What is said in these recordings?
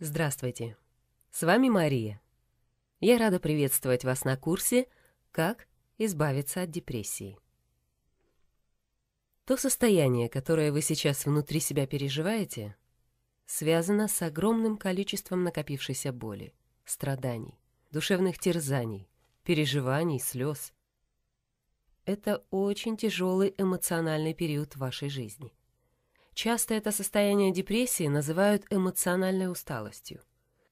Здравствуйте! С вами Мария. Я рада приветствовать вас на курсе «Как избавиться от депрессии». То состояние, которое вы сейчас внутри себя переживаете, связано с огромным количеством накопившейся боли, страданий, душевных терзаний, переживаний, слез. Это очень тяжелый эмоциональный период вашей жизни – Часто это состояние депрессии называют эмоциональной усталостью,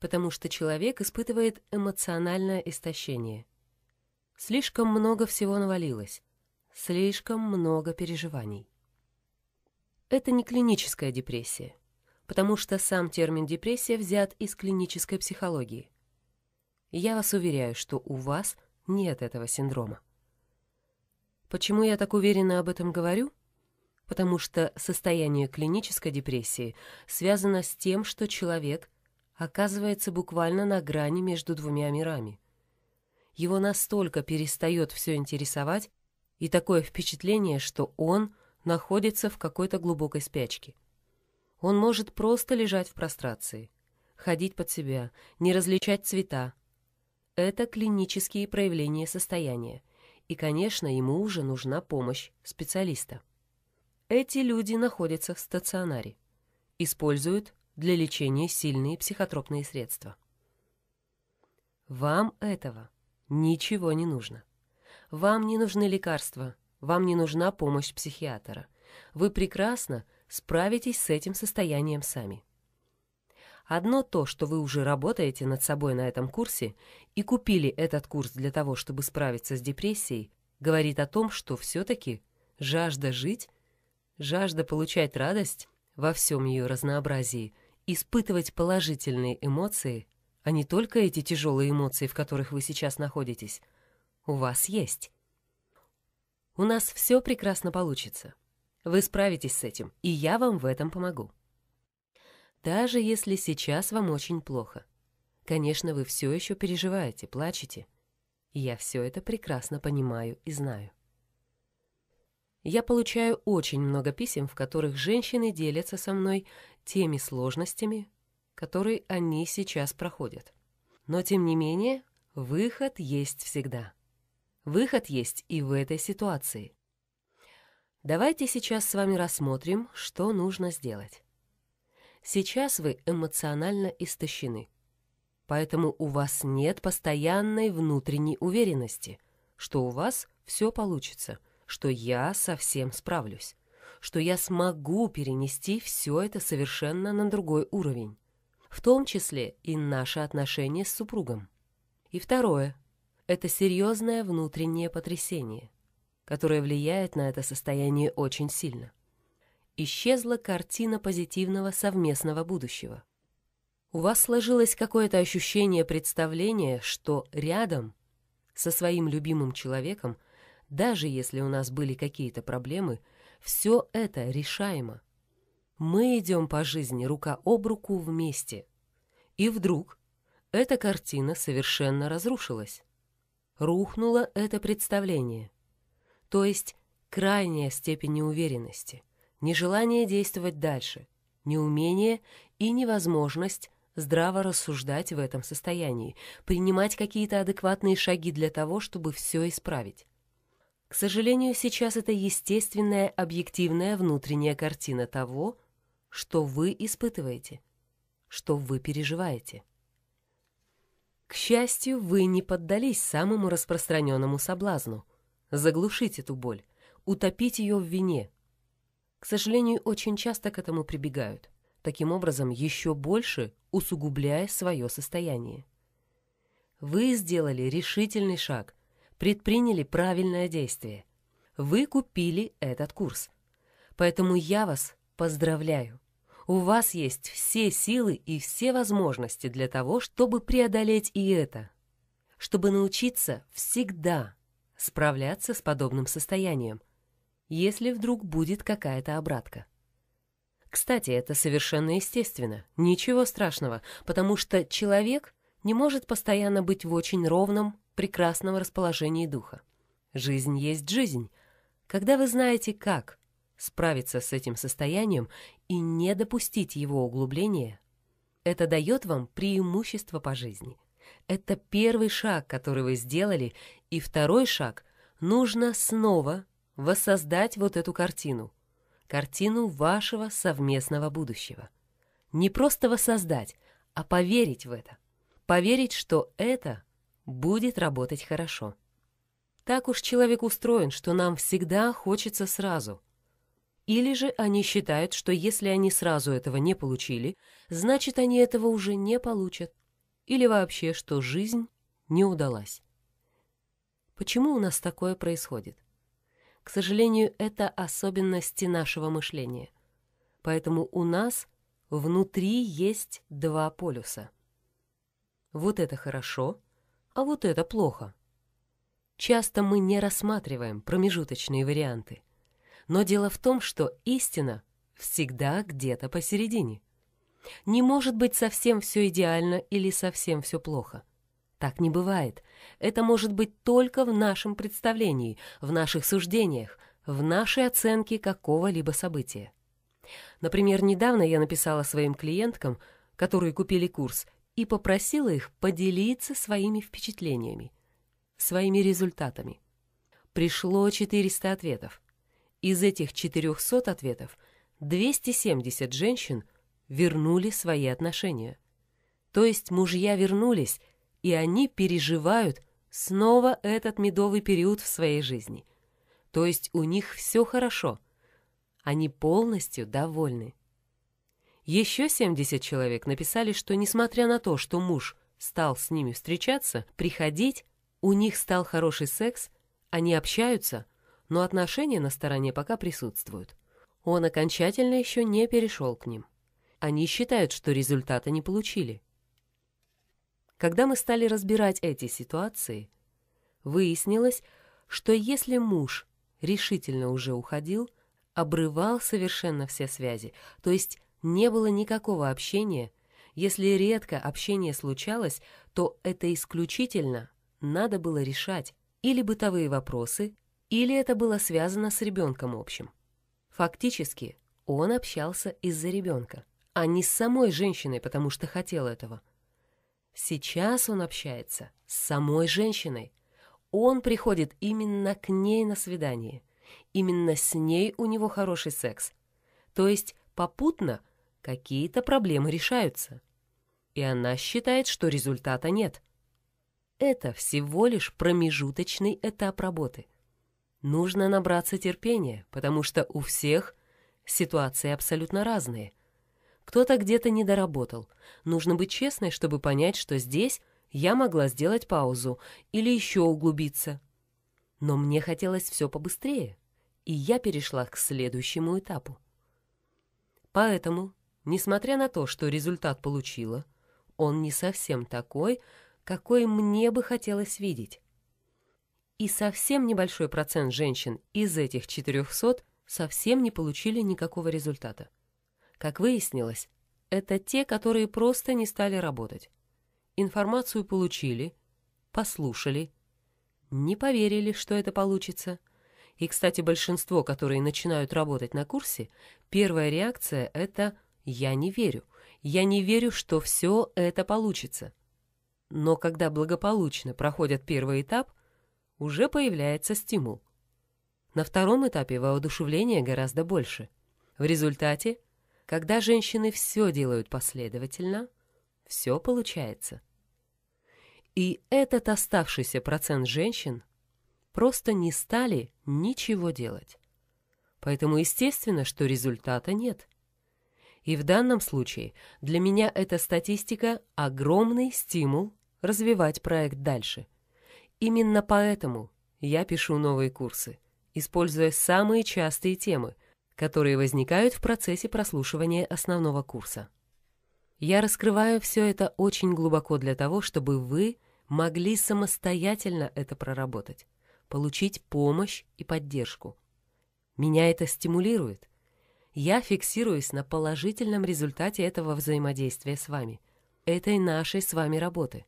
потому что человек испытывает эмоциональное истощение. Слишком много всего навалилось, слишком много переживаний. Это не клиническая депрессия, потому что сам термин депрессия взят из клинической психологии. Я вас уверяю, что у вас нет этого синдрома. Почему я так уверенно об этом говорю? потому что состояние клинической депрессии связано с тем, что человек оказывается буквально на грани между двумя мирами. Его настолько перестает все интересовать, и такое впечатление, что он находится в какой-то глубокой спячке. Он может просто лежать в прострации, ходить под себя, не различать цвета. Это клинические проявления состояния, и, конечно, ему уже нужна помощь специалиста. Эти люди находятся в стационаре. Используют для лечения сильные психотропные средства. Вам этого ничего не нужно. Вам не нужны лекарства, вам не нужна помощь психиатра. Вы прекрасно справитесь с этим состоянием сами. Одно то, что вы уже работаете над собой на этом курсе и купили этот курс для того, чтобы справиться с депрессией, говорит о том, что все-таки жажда жить жажда получать радость во всем ее разнообразии, испытывать положительные эмоции, а не только эти тяжелые эмоции, в которых вы сейчас находитесь, у вас есть. У нас все прекрасно получится. Вы справитесь с этим, и я вам в этом помогу. Даже если сейчас вам очень плохо. Конечно, вы все еще переживаете, плачете. я все это прекрасно понимаю и знаю. Я получаю очень много писем, в которых женщины делятся со мной теми сложностями, которые они сейчас проходят. Но, тем не менее, выход есть всегда. Выход есть и в этой ситуации. Давайте сейчас с вами рассмотрим, что нужно сделать. Сейчас вы эмоционально истощены, поэтому у вас нет постоянной внутренней уверенности, что у вас все получится – что я совсем справлюсь, что я смогу перенести все это совершенно на другой уровень, в том числе и наши отношения с супругом. И второе – это серьезное внутреннее потрясение, которое влияет на это состояние очень сильно. Исчезла картина позитивного совместного будущего. У вас сложилось какое-то ощущение представления, что рядом со своим любимым человеком – даже если у нас были какие-то проблемы, все это решаемо. Мы идем по жизни рука об руку вместе. И вдруг эта картина совершенно разрушилась. Рухнуло это представление. То есть крайняя степень неуверенности, нежелание действовать дальше, неумение и невозможность здраво рассуждать в этом состоянии, принимать какие-то адекватные шаги для того, чтобы все исправить. К сожалению, сейчас это естественная, объективная внутренняя картина того, что вы испытываете, что вы переживаете. К счастью, вы не поддались самому распространенному соблазну. Заглушить эту боль, утопить ее в вине. К сожалению, очень часто к этому прибегают, таким образом еще больше усугубляя свое состояние. Вы сделали решительный шаг – предприняли правильное действие. Вы купили этот курс. Поэтому я вас поздравляю. У вас есть все силы и все возможности для того, чтобы преодолеть и это. Чтобы научиться всегда справляться с подобным состоянием, если вдруг будет какая-то обратка. Кстати, это совершенно естественно, ничего страшного, потому что человек не может постоянно быть в очень ровном, прекрасного расположения духа. Жизнь есть жизнь. Когда вы знаете, как справиться с этим состоянием и не допустить его углубления, это дает вам преимущество по жизни. Это первый шаг, который вы сделали, и второй шаг — нужно снова воссоздать вот эту картину. Картину вашего совместного будущего. Не просто воссоздать, а поверить в это. Поверить, что это будет работать хорошо. Так уж человек устроен, что нам всегда хочется сразу. Или же они считают, что если они сразу этого не получили, значит, они этого уже не получат. Или вообще, что жизнь не удалась. Почему у нас такое происходит? К сожалению, это особенности нашего мышления. Поэтому у нас внутри есть два полюса. Вот это хорошо — а вот это плохо. Часто мы не рассматриваем промежуточные варианты. Но дело в том, что истина всегда где-то посередине. Не может быть совсем все идеально или совсем все плохо. Так не бывает. Это может быть только в нашем представлении, в наших суждениях, в нашей оценке какого-либо события. Например, недавно я написала своим клиенткам, которые купили курс, и попросила их поделиться своими впечатлениями, своими результатами. Пришло 400 ответов. Из этих 400 ответов 270 женщин вернули свои отношения. То есть мужья вернулись, и они переживают снова этот медовый период в своей жизни. То есть у них все хорошо. Они полностью довольны. Еще 70 человек написали, что несмотря на то, что муж стал с ними встречаться, приходить, у них стал хороший секс, они общаются, но отношения на стороне пока присутствуют. Он окончательно еще не перешел к ним. Они считают, что результата не получили. Когда мы стали разбирать эти ситуации, выяснилось, что если муж решительно уже уходил, обрывал совершенно все связи, то есть не было никакого общения. Если редко общение случалось, то это исключительно надо было решать или бытовые вопросы, или это было связано с ребенком общим. Фактически, он общался из-за ребенка, а не с самой женщиной, потому что хотел этого. Сейчас он общается с самой женщиной. Он приходит именно к ней на свидание. Именно с ней у него хороший секс. То есть попутно – какие-то проблемы решаются. И она считает, что результата нет. Это всего лишь промежуточный этап работы. Нужно набраться терпения, потому что у всех ситуации абсолютно разные. Кто-то где-то недоработал. Нужно быть честной, чтобы понять, что здесь я могла сделать паузу или еще углубиться. Но мне хотелось все побыстрее, и я перешла к следующему этапу. Поэтому Несмотря на то, что результат получила, он не совсем такой, какой мне бы хотелось видеть. И совсем небольшой процент женщин из этих 400 совсем не получили никакого результата. Как выяснилось, это те, которые просто не стали работать. Информацию получили, послушали, не поверили, что это получится – и, кстати, большинство, которые начинают работать на курсе, первая реакция – это я не верю. Я не верю, что все это получится. Но когда благополучно проходят первый этап, уже появляется стимул. На втором этапе воодушевления гораздо больше. В результате, когда женщины все делают последовательно, все получается. И этот оставшийся процент женщин просто не стали ничего делать. Поэтому естественно, что результата нет – и в данном случае для меня эта статистика – огромный стимул развивать проект дальше. Именно поэтому я пишу новые курсы, используя самые частые темы, которые возникают в процессе прослушивания основного курса. Я раскрываю все это очень глубоко для того, чтобы вы могли самостоятельно это проработать, получить помощь и поддержку. Меня это стимулирует, я фиксируюсь на положительном результате этого взаимодействия с вами, этой нашей с вами работы.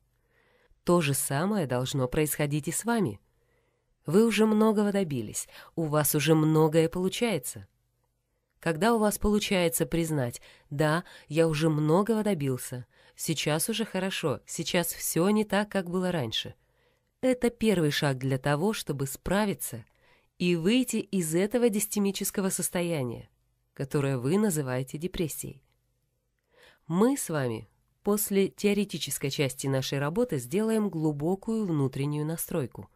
То же самое должно происходить и с вами. Вы уже многого добились, у вас уже многое получается. Когда у вас получается признать «да, я уже многого добился», «сейчас уже хорошо», «сейчас все не так, как было раньше», это первый шаг для того, чтобы справиться и выйти из этого дистемического состояния которое вы называете депрессией. Мы с вами после теоретической части нашей работы сделаем глубокую внутреннюю настройку,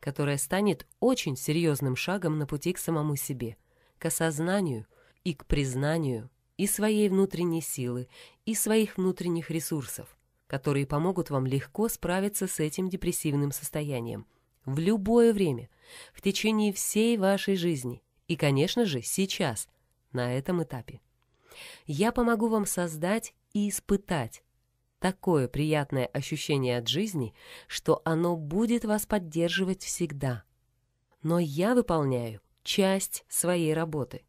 которая станет очень серьезным шагом на пути к самому себе, к осознанию и к признанию и своей внутренней силы, и своих внутренних ресурсов, которые помогут вам легко справиться с этим депрессивным состоянием в любое время, в течение всей вашей жизни и, конечно же, сейчас – на этом этапе. Я помогу вам создать и испытать такое приятное ощущение от жизни, что оно будет вас поддерживать всегда. Но я выполняю часть своей работы.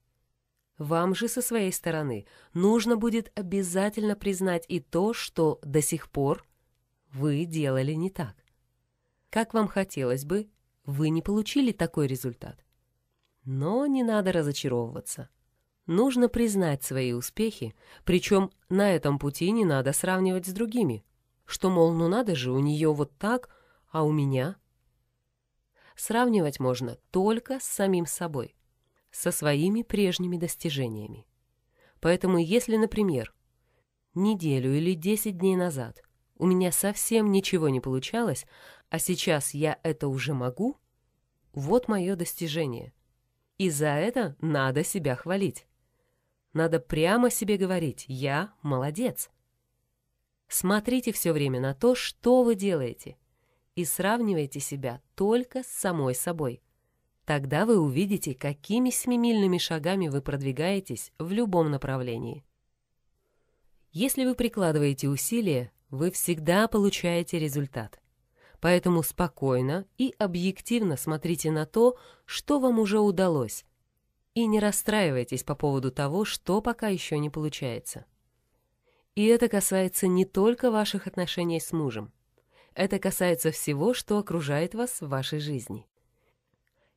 Вам же со своей стороны нужно будет обязательно признать и то, что до сих пор вы делали не так. Как вам хотелось бы, вы не получили такой результат. Но не надо разочаровываться. Нужно признать свои успехи, причем на этом пути не надо сравнивать с другими. Что, мол, ну надо же, у нее вот так, а у меня? Сравнивать можно только с самим собой, со своими прежними достижениями. Поэтому если, например, неделю или 10 дней назад у меня совсем ничего не получалось, а сейчас я это уже могу, вот мое достижение. И за это надо себя хвалить. Надо прямо себе говорить «я молодец». Смотрите все время на то, что вы делаете, и сравнивайте себя только с самой собой. Тогда вы увидите, какими семимильными шагами вы продвигаетесь в любом направлении. Если вы прикладываете усилия, вы всегда получаете результат. Поэтому спокойно и объективно смотрите на то, что вам уже удалось, и не расстраивайтесь по поводу того, что пока еще не получается. И это касается не только ваших отношений с мужем. Это касается всего, что окружает вас в вашей жизни.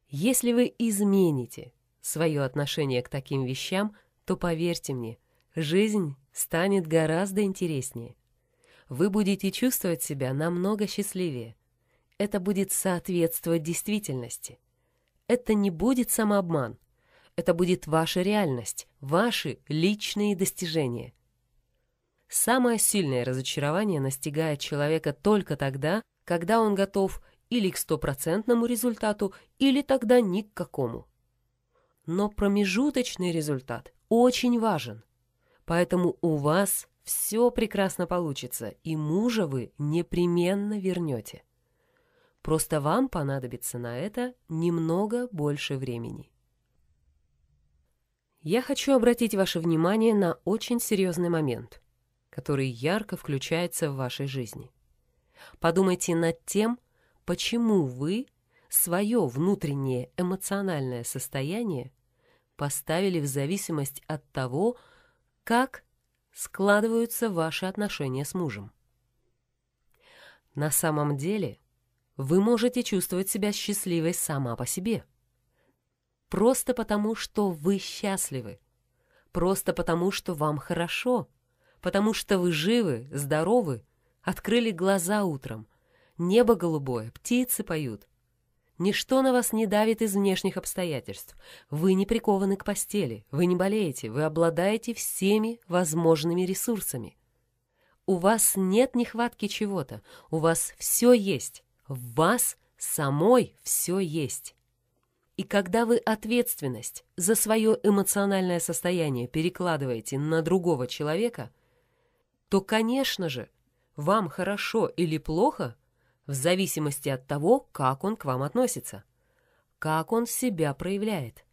Если вы измените свое отношение к таким вещам, то, поверьте мне, жизнь станет гораздо интереснее. Вы будете чувствовать себя намного счастливее. Это будет соответствовать действительности. Это не будет самообман. Это будет ваша реальность, ваши личные достижения. Самое сильное разочарование настигает человека только тогда, когда он готов или к стопроцентному результату, или тогда ни к какому. Но промежуточный результат очень важен. Поэтому у вас все прекрасно получится, и мужа вы непременно вернете. Просто вам понадобится на это немного больше времени я хочу обратить ваше внимание на очень серьезный момент, который ярко включается в вашей жизни. Подумайте над тем, почему вы свое внутреннее эмоциональное состояние поставили в зависимость от того, как складываются ваши отношения с мужем. На самом деле вы можете чувствовать себя счастливой сама по себе – Просто потому, что вы счастливы. Просто потому, что вам хорошо. Потому что вы живы, здоровы, открыли глаза утром. Небо голубое, птицы поют. Ничто на вас не давит из внешних обстоятельств. Вы не прикованы к постели, вы не болеете, вы обладаете всеми возможными ресурсами. У вас нет нехватки чего-то, у вас все есть, в вас самой все есть. И когда вы ответственность за свое эмоциональное состояние перекладываете на другого человека, то, конечно же, вам хорошо или плохо в зависимости от того, как он к вам относится, как он себя проявляет.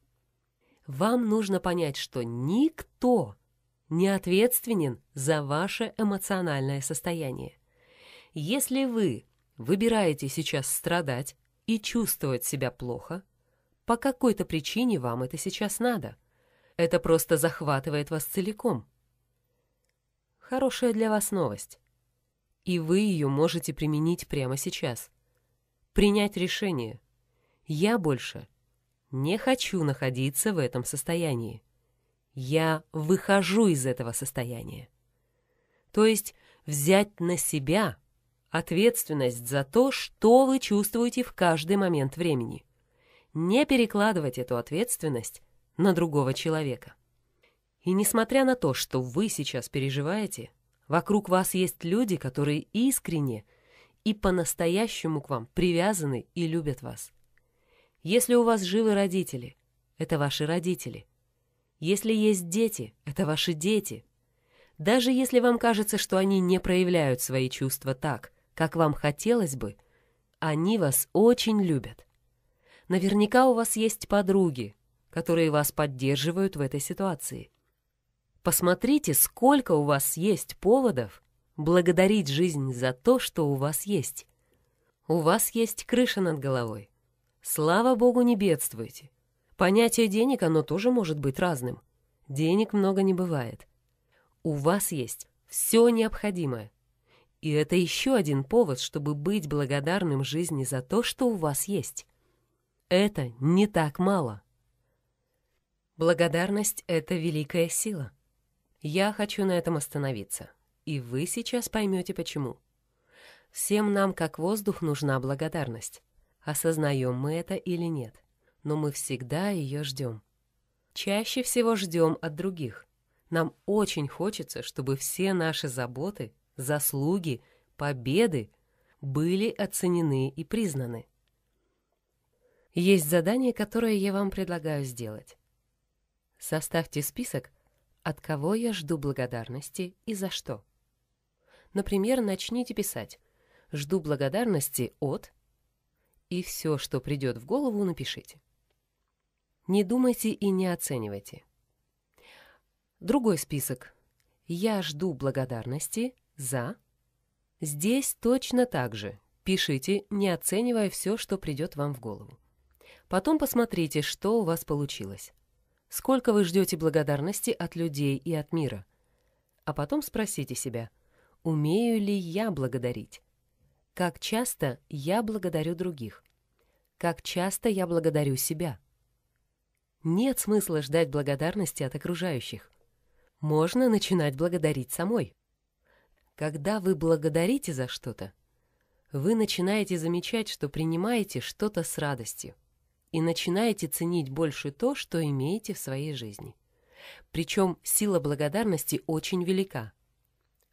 Вам нужно понять, что никто не ответственен за ваше эмоциональное состояние. Если вы выбираете сейчас страдать и чувствовать себя плохо – по какой-то причине вам это сейчас надо. Это просто захватывает вас целиком. Хорошая для вас новость. И вы ее можете применить прямо сейчас. Принять решение. Я больше не хочу находиться в этом состоянии. Я выхожу из этого состояния. То есть взять на себя ответственность за то, что вы чувствуете в каждый момент времени не перекладывать эту ответственность на другого человека. И несмотря на то, что вы сейчас переживаете, вокруг вас есть люди, которые искренне и по-настоящему к вам привязаны и любят вас. Если у вас живы родители, это ваши родители. Если есть дети, это ваши дети. Даже если вам кажется, что они не проявляют свои чувства так, как вам хотелось бы, они вас очень любят. Наверняка у вас есть подруги, которые вас поддерживают в этой ситуации. Посмотрите, сколько у вас есть поводов благодарить жизнь за то, что у вас есть. У вас есть крыша над головой. Слава богу, не бедствуйте. Понятие денег, оно тоже может быть разным. Денег много не бывает. У вас есть все необходимое. И это еще один повод, чтобы быть благодарным жизни за то, что у вас есть. Это не так мало. Благодарность — это великая сила. Я хочу на этом остановиться. И вы сейчас поймете, почему. Всем нам, как воздух, нужна благодарность. Осознаем мы это или нет. Но мы всегда ее ждем. Чаще всего ждем от других. Нам очень хочется, чтобы все наши заботы, заслуги, победы были оценены и признаны. Есть задание, которое я вам предлагаю сделать. Составьте список, от кого я жду благодарности и за что. Например, начните писать «Жду благодарности от…» и все, что придет в голову, напишите. Не думайте и не оценивайте. Другой список. Я жду благодарности за. Здесь точно так же. Пишите, не оценивая все, что придет вам в голову. Потом посмотрите, что у вас получилось. Сколько вы ждете благодарности от людей и от мира. А потом спросите себя, умею ли я благодарить? Как часто я благодарю других? Как часто я благодарю себя? Нет смысла ждать благодарности от окружающих. Можно начинать благодарить самой. Когда вы благодарите за что-то, вы начинаете замечать, что принимаете что-то с радостью и начинаете ценить больше то, что имеете в своей жизни. Причем сила благодарности очень велика.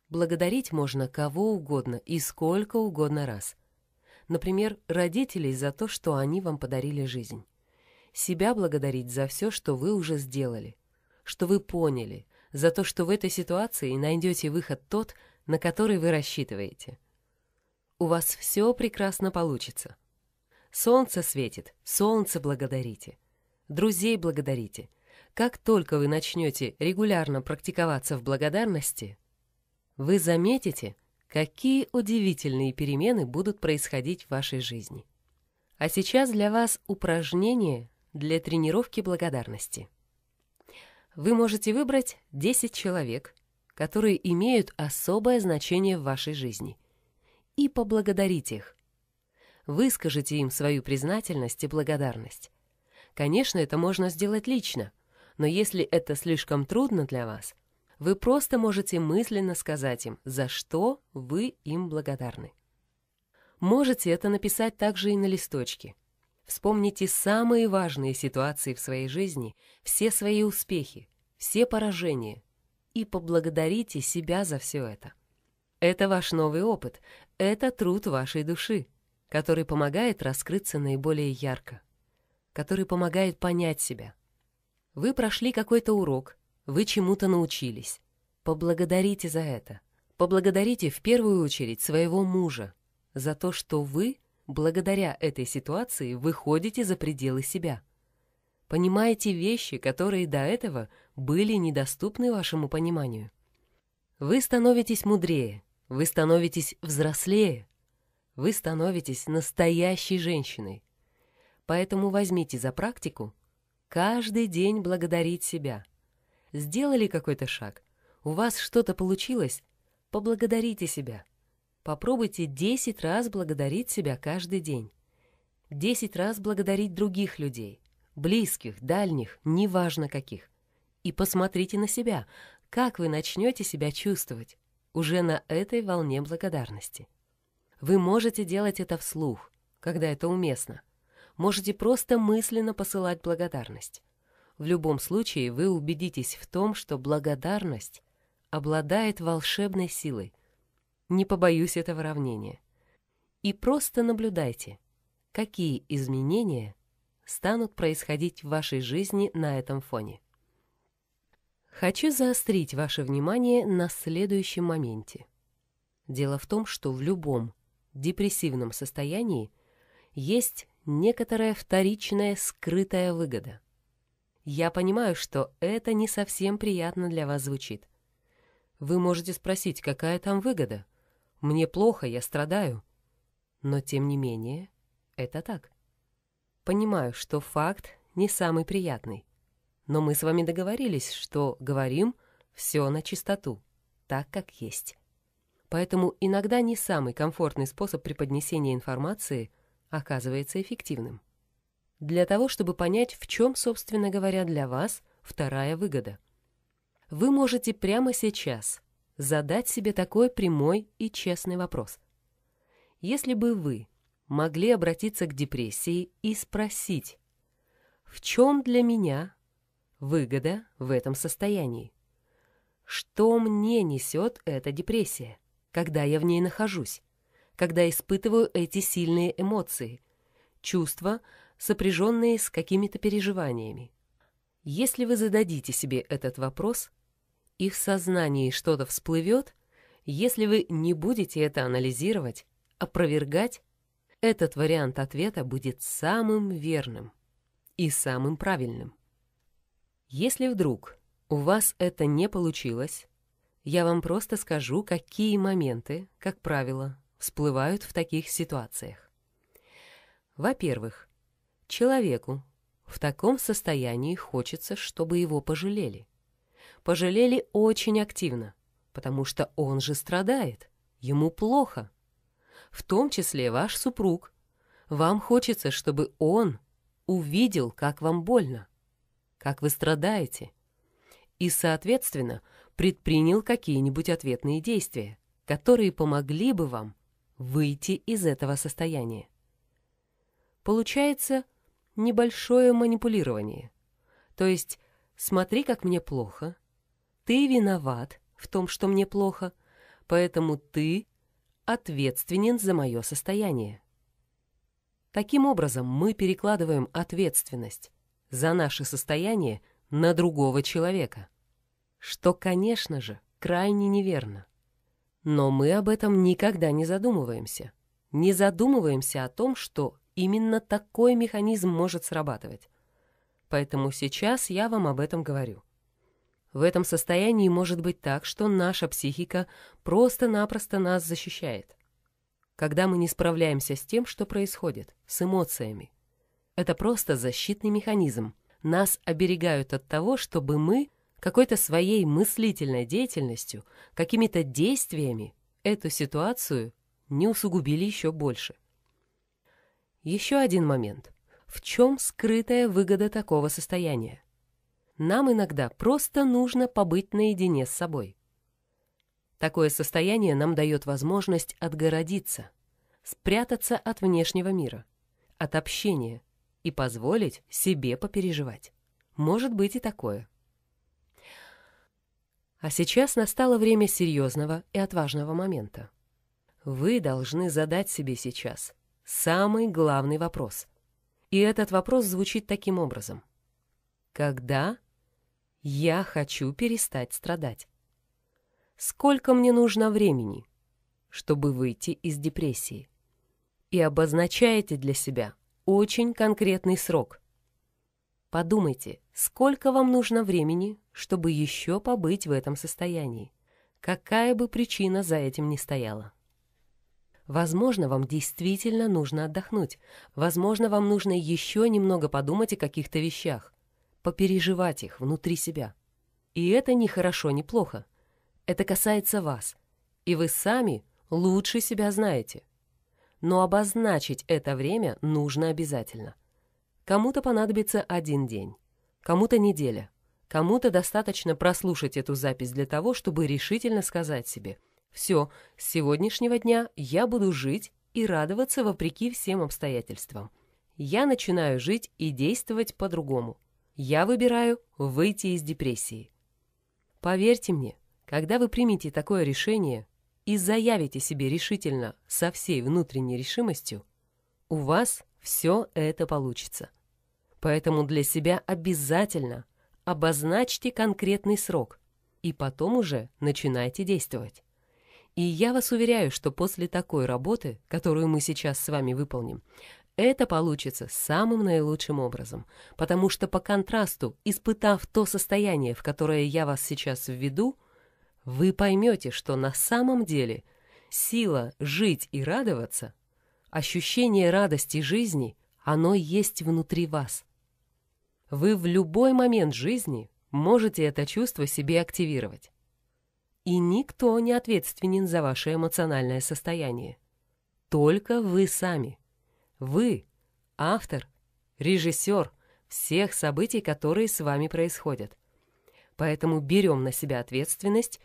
Благодарить можно кого угодно и сколько угодно раз. Например, родителей за то, что они вам подарили жизнь. Себя благодарить за все, что вы уже сделали, что вы поняли, за то, что в этой ситуации найдете выход тот, на который вы рассчитываете. У вас все прекрасно получится. Солнце светит, солнце благодарите. Друзей благодарите. Как только вы начнете регулярно практиковаться в благодарности, вы заметите, какие удивительные перемены будут происходить в вашей жизни. А сейчас для вас упражнение для тренировки благодарности. Вы можете выбрать 10 человек, которые имеют особое значение в вашей жизни, и поблагодарить их, Выскажите им свою признательность и благодарность. Конечно, это можно сделать лично, но если это слишком трудно для вас, вы просто можете мысленно сказать им, за что вы им благодарны. Можете это написать также и на листочке. Вспомните самые важные ситуации в своей жизни, все свои успехи, все поражения, и поблагодарите себя за все это. Это ваш новый опыт, это труд вашей души который помогает раскрыться наиболее ярко, который помогает понять себя. Вы прошли какой-то урок, вы чему-то научились. Поблагодарите за это. Поблагодарите в первую очередь своего мужа за то, что вы, благодаря этой ситуации, выходите за пределы себя. Понимаете вещи, которые до этого были недоступны вашему пониманию. Вы становитесь мудрее, вы становитесь взрослее, вы становитесь настоящей женщиной. Поэтому возьмите за практику каждый день благодарить себя. Сделали какой-то шаг, у вас что-то получилось, поблагодарите себя. Попробуйте 10 раз благодарить себя каждый день. 10 раз благодарить других людей, близких, дальних, неважно каких. И посмотрите на себя, как вы начнете себя чувствовать уже на этой волне благодарности. Вы можете делать это вслух, когда это уместно. Можете просто мысленно посылать благодарность. В любом случае вы убедитесь в том, что благодарность обладает волшебной силой. Не побоюсь этого равнения. И просто наблюдайте, какие изменения станут происходить в вашей жизни на этом фоне. Хочу заострить ваше внимание на следующем моменте. Дело в том, что в любом депрессивном состоянии, есть некоторая вторичная скрытая выгода. Я понимаю, что это не совсем приятно для вас звучит. Вы можете спросить, какая там выгода? Мне плохо, я страдаю. Но, тем не менее, это так. Понимаю, что факт не самый приятный. Но мы с вами договорились, что говорим все на чистоту, так как есть поэтому иногда не самый комфортный способ преподнесения информации оказывается эффективным. Для того, чтобы понять, в чем, собственно говоря, для вас вторая выгода. Вы можете прямо сейчас задать себе такой прямой и честный вопрос. Если бы вы могли обратиться к депрессии и спросить, в чем для меня выгода в этом состоянии? Что мне несет эта депрессия? когда я в ней нахожусь, когда испытываю эти сильные эмоции, чувства, сопряженные с какими-то переживаниями. Если вы зададите себе этот вопрос, и в сознании что-то всплывет, если вы не будете это анализировать, опровергать, этот вариант ответа будет самым верным и самым правильным. Если вдруг у вас это не получилось, я вам просто скажу, какие моменты, как правило, всплывают в таких ситуациях. Во-первых, человеку в таком состоянии хочется, чтобы его пожалели. Пожалели очень активно, потому что он же страдает, ему плохо. В том числе ваш супруг. Вам хочется, чтобы он увидел, как вам больно, как вы страдаете. И, соответственно, – предпринял какие-нибудь ответные действия, которые помогли бы вам выйти из этого состояния. Получается небольшое манипулирование. То есть «смотри, как мне плохо», «ты виноват в том, что мне плохо», поэтому ты ответственен за мое состояние. Таким образом, мы перекладываем ответственность за наше состояние на другого человека – что, конечно же, крайне неверно. Но мы об этом никогда не задумываемся. Не задумываемся о том, что именно такой механизм может срабатывать. Поэтому сейчас я вам об этом говорю. В этом состоянии может быть так, что наша психика просто-напросто нас защищает. Когда мы не справляемся с тем, что происходит, с эмоциями. Это просто защитный механизм. Нас оберегают от того, чтобы мы какой-то своей мыслительной деятельностью, какими-то действиями эту ситуацию не усугубили еще больше. Еще один момент. В чем скрытая выгода такого состояния? Нам иногда просто нужно побыть наедине с собой. Такое состояние нам дает возможность отгородиться, спрятаться от внешнего мира, от общения и позволить себе попереживать. Может быть и такое. А сейчас настало время серьезного и отважного момента. Вы должны задать себе сейчас самый главный вопрос. И этот вопрос звучит таким образом. Когда я хочу перестать страдать? Сколько мне нужно времени, чтобы выйти из депрессии? И обозначаете для себя очень конкретный срок – Подумайте, сколько вам нужно времени, чтобы еще побыть в этом состоянии, какая бы причина за этим ни стояла. Возможно, вам действительно нужно отдохнуть. Возможно, вам нужно еще немного подумать о каких-то вещах, попереживать их внутри себя. И это не хорошо, не плохо. Это касается вас. И вы сами лучше себя знаете. Но обозначить это время нужно обязательно – Кому-то понадобится один день, кому-то неделя, кому-то достаточно прослушать эту запись для того, чтобы решительно сказать себе «Все, с сегодняшнего дня я буду жить и радоваться вопреки всем обстоятельствам. Я начинаю жить и действовать по-другому. Я выбираю выйти из депрессии». Поверьте мне, когда вы примете такое решение и заявите себе решительно со всей внутренней решимостью, у вас все это получится. Поэтому для себя обязательно обозначьте конкретный срок и потом уже начинайте действовать. И я вас уверяю, что после такой работы, которую мы сейчас с вами выполним, это получится самым наилучшим образом, потому что по контрасту, испытав то состояние, в которое я вас сейчас введу, вы поймете, что на самом деле сила жить и радоваться, ощущение радости жизни, оно есть внутри вас. Вы в любой момент жизни можете это чувство себе активировать. И никто не ответственен за ваше эмоциональное состояние. Только вы сами. Вы – автор, режиссер всех событий, которые с вами происходят. Поэтому берем на себя ответственность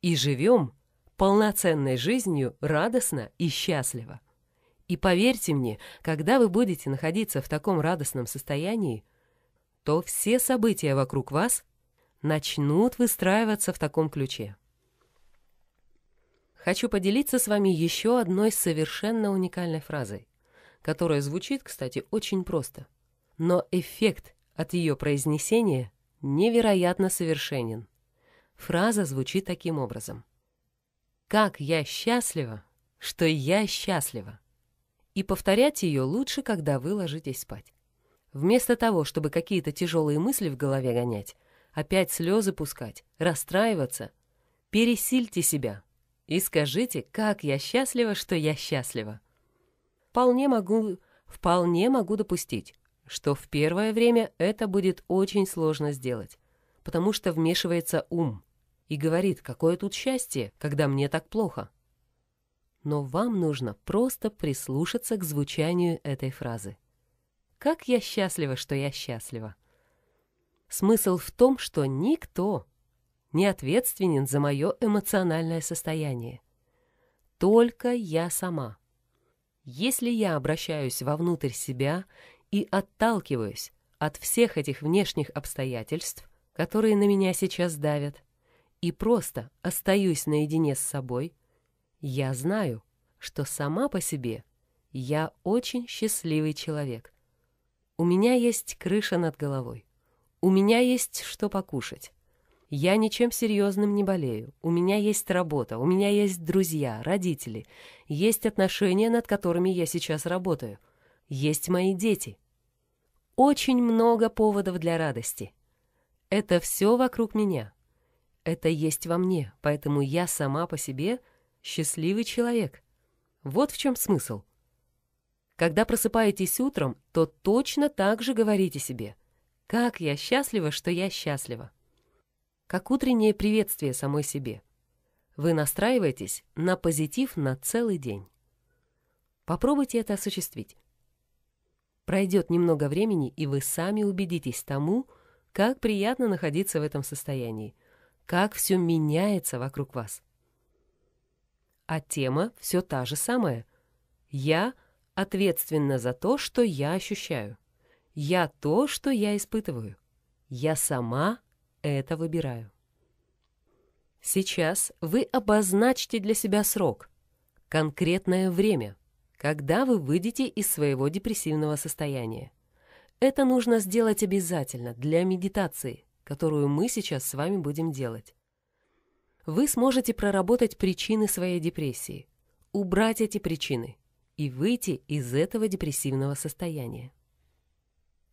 и живем полноценной жизнью радостно и счастливо. И поверьте мне, когда вы будете находиться в таком радостном состоянии – то все события вокруг вас начнут выстраиваться в таком ключе. Хочу поделиться с вами еще одной совершенно уникальной фразой, которая звучит, кстати, очень просто. Но эффект от ее произнесения невероятно совершенен. Фраза звучит таким образом. «Как я счастлива, что я счастлива!» И повторять ее лучше, когда вы ложитесь спать. Вместо того, чтобы какие-то тяжелые мысли в голове гонять, опять слезы пускать, расстраиваться, пересильте себя и скажите, как я счастлива, что я счастлива. Вполне могу, вполне могу допустить, что в первое время это будет очень сложно сделать, потому что вмешивается ум и говорит, какое тут счастье, когда мне так плохо. Но вам нужно просто прислушаться к звучанию этой фразы. Как я счастлива, что я счастлива. Смысл в том, что никто не ответственен за мое эмоциональное состояние. Только я сама. Если я обращаюсь вовнутрь себя и отталкиваюсь от всех этих внешних обстоятельств, которые на меня сейчас давят, и просто остаюсь наедине с собой, я знаю, что сама по себе я очень счастливый человек. У меня есть крыша над головой. У меня есть что покушать. Я ничем серьезным не болею. У меня есть работа, у меня есть друзья, родители. Есть отношения, над которыми я сейчас работаю. Есть мои дети. Очень много поводов для радости. Это все вокруг меня. Это есть во мне, поэтому я сама по себе счастливый человек. Вот в чем смысл. Когда просыпаетесь утром, то точно так же говорите себе «Как я счастлива, что я счастлива!» Как утреннее приветствие самой себе. Вы настраиваетесь на позитив на целый день. Попробуйте это осуществить. Пройдет немного времени, и вы сами убедитесь тому, как приятно находиться в этом состоянии, как все меняется вокруг вас. А тема все та же самая. Я — ответственна за то, что я ощущаю. Я то, что я испытываю. Я сама это выбираю. Сейчас вы обозначьте для себя срок, конкретное время, когда вы выйдете из своего депрессивного состояния. Это нужно сделать обязательно для медитации, которую мы сейчас с вами будем делать. Вы сможете проработать причины своей депрессии, убрать эти причины и выйти из этого депрессивного состояния.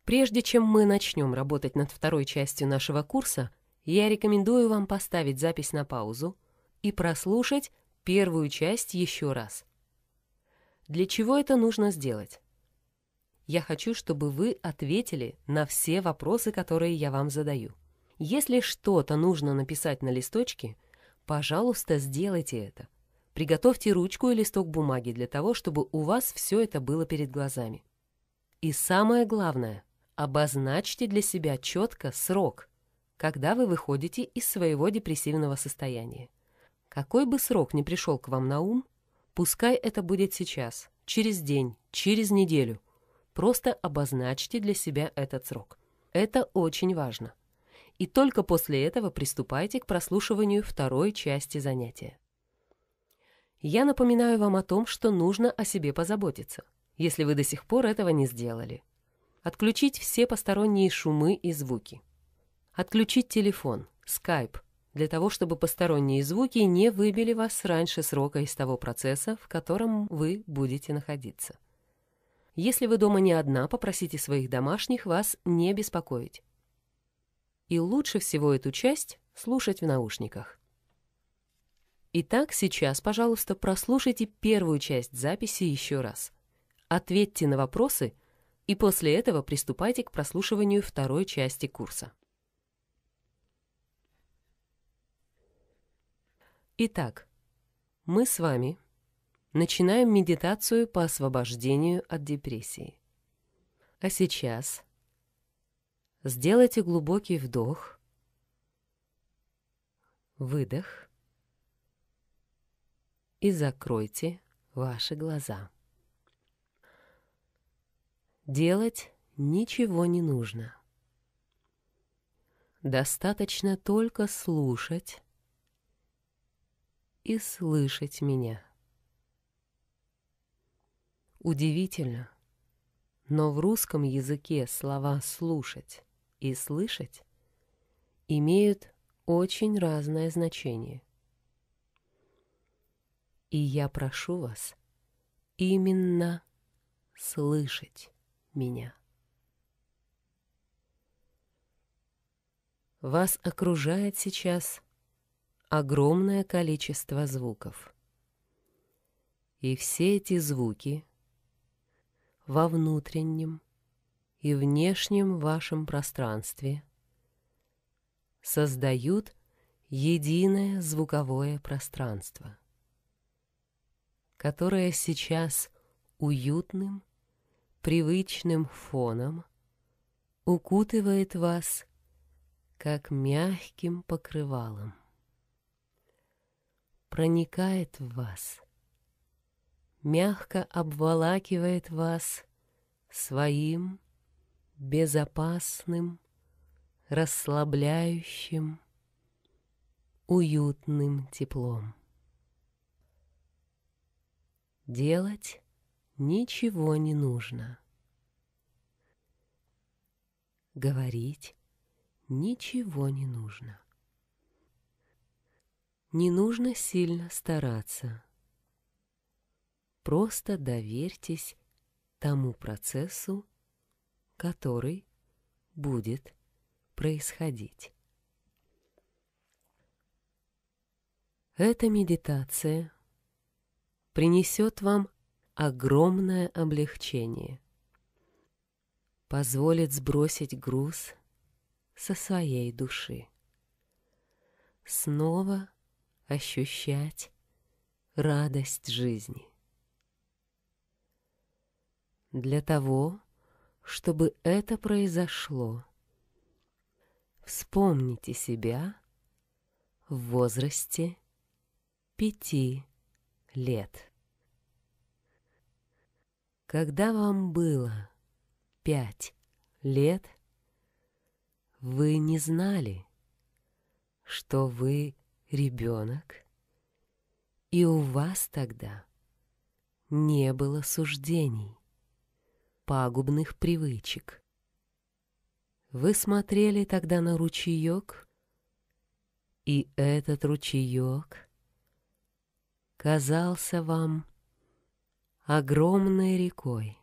Прежде чем мы начнем работать над второй частью нашего курса, я рекомендую вам поставить запись на паузу и прослушать первую часть еще раз. Для чего это нужно сделать? Я хочу, чтобы вы ответили на все вопросы, которые я вам задаю. Если что-то нужно написать на листочке, пожалуйста, сделайте это. Приготовьте ручку и листок бумаги для того, чтобы у вас все это было перед глазами. И самое главное, обозначьте для себя четко срок, когда вы выходите из своего депрессивного состояния. Какой бы срок ни пришел к вам на ум, пускай это будет сейчас, через день, через неделю. Просто обозначьте для себя этот срок. Это очень важно. И только после этого приступайте к прослушиванию второй части занятия я напоминаю вам о том, что нужно о себе позаботиться, если вы до сих пор этого не сделали. Отключить все посторонние шумы и звуки. Отключить телефон, скайп, для того, чтобы посторонние звуки не выбили вас раньше срока из того процесса, в котором вы будете находиться. Если вы дома не одна, попросите своих домашних вас не беспокоить. И лучше всего эту часть слушать в наушниках. Итак, сейчас, пожалуйста, прослушайте первую часть записи еще раз. Ответьте на вопросы, и после этого приступайте к прослушиванию второй части курса. Итак, мы с вами начинаем медитацию по освобождению от депрессии. А сейчас сделайте глубокий вдох, выдох, и закройте ваши глаза. Делать ничего не нужно. Достаточно только слушать и слышать меня. Удивительно, но в русском языке слова «слушать» и «слышать» имеют очень разное значение – и я прошу вас именно слышать меня. Вас окружает сейчас огромное количество звуков. И все эти звуки во внутреннем и внешнем вашем пространстве создают единое звуковое пространство – которое сейчас уютным, привычным фоном укутывает вас, как мягким покрывалом. Проникает в вас, мягко обволакивает вас своим безопасным, расслабляющим, уютным теплом. Делать ничего не нужно. Говорить ничего не нужно. Не нужно сильно стараться. Просто доверьтесь тому процессу, который будет происходить. Эта медитация – принесет вам огромное облегчение. Позволит сбросить груз со своей души. Снова ощущать радость жизни. Для того, чтобы это произошло, вспомните себя в возрасте пяти лет лет. Когда вам было пять лет, вы не знали, что вы ребенок, и у вас тогда не было суждений, пагубных привычек. Вы смотрели тогда на ручеек, и этот ручеек казался вам огромной рекой.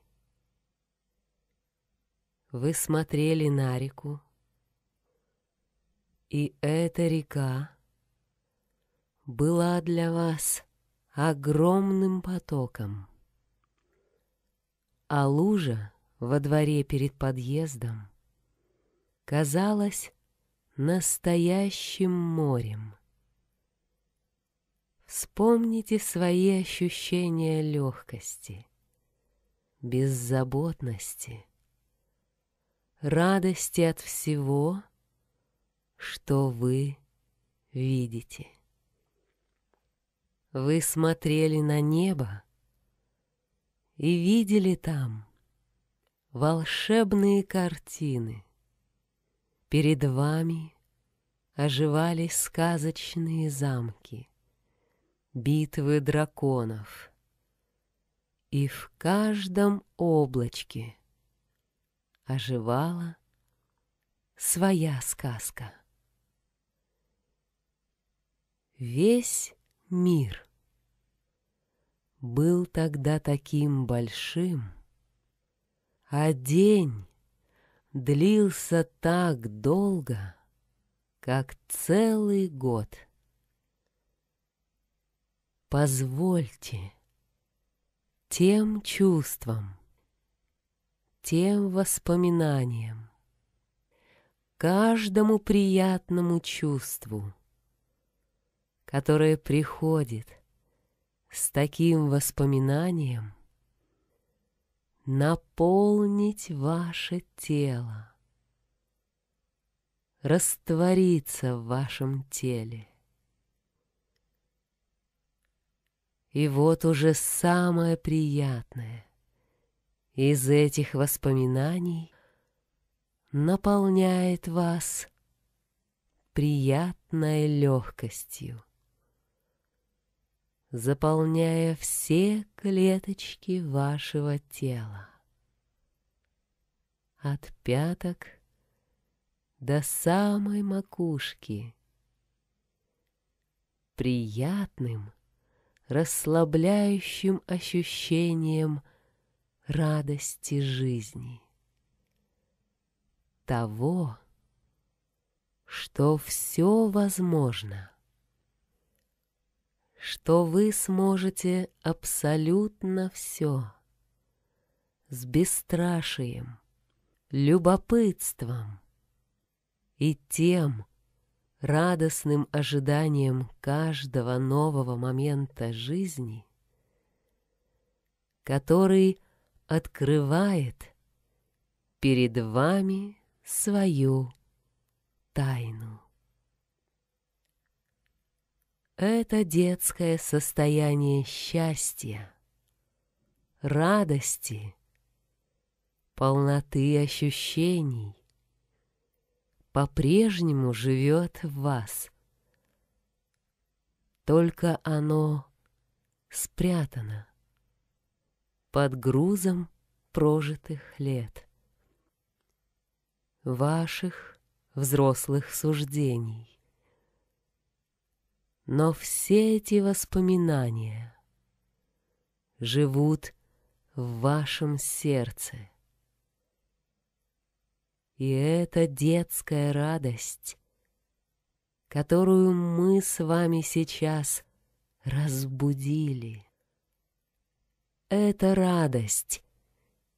Вы смотрели на реку, и эта река была для вас огромным потоком. А лужа во дворе перед подъездом казалась настоящим морем. Вспомните свои ощущения легкости, беззаботности, радости от всего, что вы видите. Вы смотрели на небо и видели там волшебные картины. Перед вами оживали сказочные замки — битвы драконов. И в каждом облачке оживала своя сказка. Весь мир был тогда таким большим, а день длился так долго, как целый год — Позвольте тем чувствам, тем воспоминаниям, каждому приятному чувству, которое приходит с таким воспоминанием, наполнить ваше тело, раствориться в вашем теле. И вот уже самое приятное. Из этих воспоминаний наполняет вас приятной легкостью, заполняя все клеточки вашего тела. От пяток до самой макушки. Приятным — расслабляющим ощущением радости жизни. Того, что все возможно, что вы сможете абсолютно все с бесстрашием, любопытством и тем, радостным ожиданием каждого нового момента жизни, который открывает перед вами свою тайну. Это детское состояние счастья, радости, полноты ощущений, по-прежнему живет в вас. Только оно спрятано под грузом прожитых лет, ваших взрослых суждений. Но все эти воспоминания живут в вашем сердце и это детская радость, которую мы с вами сейчас разбудили. Это радость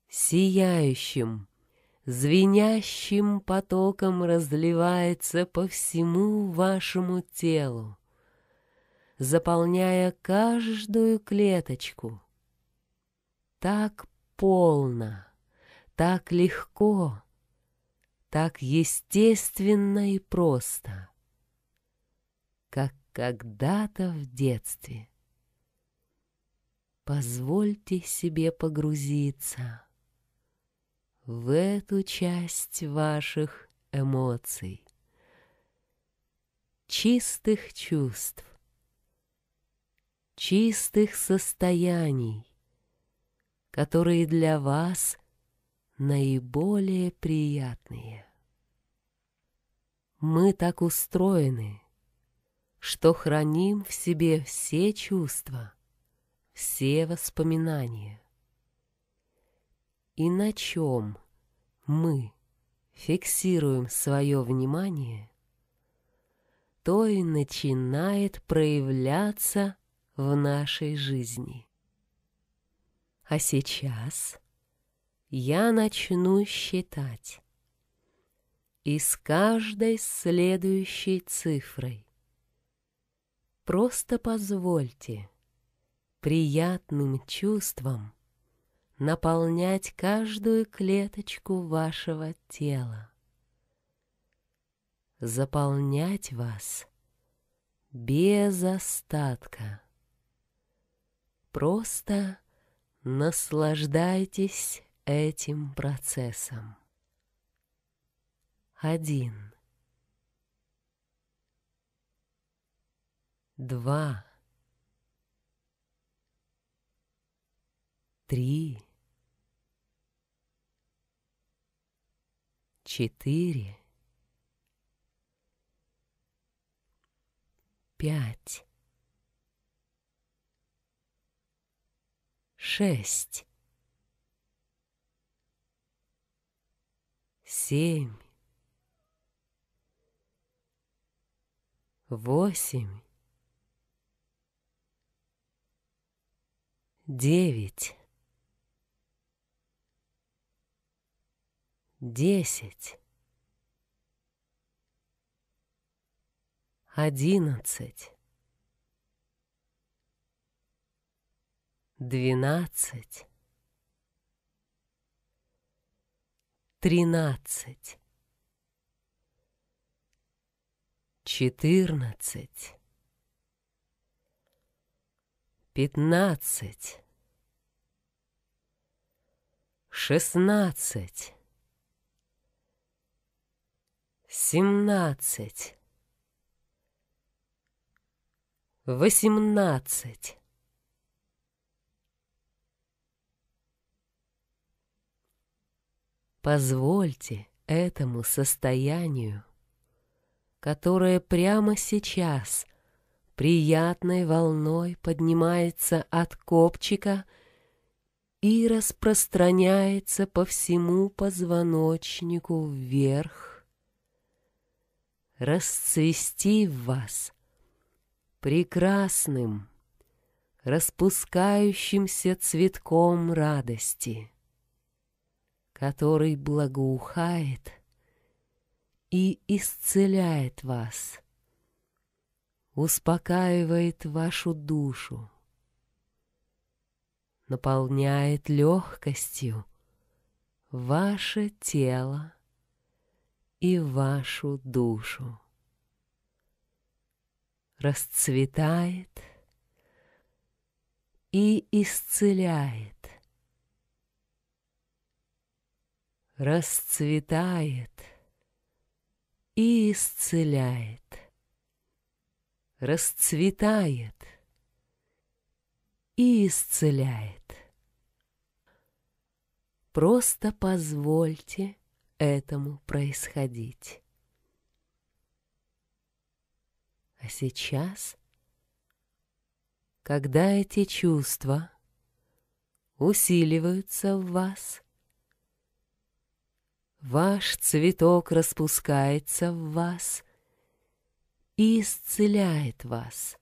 сияющим, звенящим потоком разливается по всему вашему телу, заполняя каждую клеточку. Так полно, так легко, так естественно и просто, как когда-то в детстве. Позвольте себе погрузиться в эту часть ваших эмоций, чистых чувств, чистых состояний, которые для вас наиболее приятные. Мы так устроены, что храним в себе все чувства, все воспоминания. И на чем мы фиксируем свое внимание, то и начинает проявляться в нашей жизни. А сейчас – я начну считать. И с каждой следующей цифрой. Просто позвольте приятным чувствам наполнять каждую клеточку вашего тела, заполнять вас без остатка. Просто наслаждайтесь этим процессом. Один. Два. Три. Четыре. Пять. Шесть. семь, восемь, девять, десять, одиннадцать, двенадцать, тринадцать, четырнадцать, пятнадцать, шестнадцать, семнадцать, восемнадцать. Позвольте этому состоянию, которое прямо сейчас приятной волной поднимается от копчика и распространяется по всему позвоночнику вверх, расцвести в вас прекрасным, распускающимся цветком радости который благоухает и исцеляет вас, успокаивает вашу душу, наполняет легкостью ваше тело и вашу душу. Расцветает и исцеляет – расцветает и исцеляет. Расцветает и исцеляет. Просто позвольте этому происходить. А сейчас, когда эти чувства усиливаются в вас, Ваш цветок распускается в вас и исцеляет вас.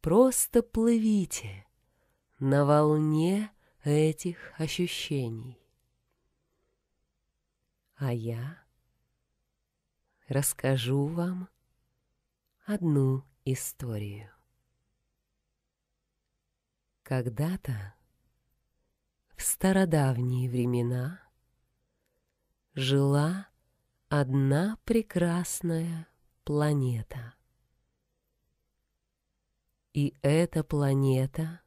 Просто плывите на волне этих ощущений. А я расскажу вам одну историю. Когда-то в стародавние времена жила одна прекрасная планета. И эта планета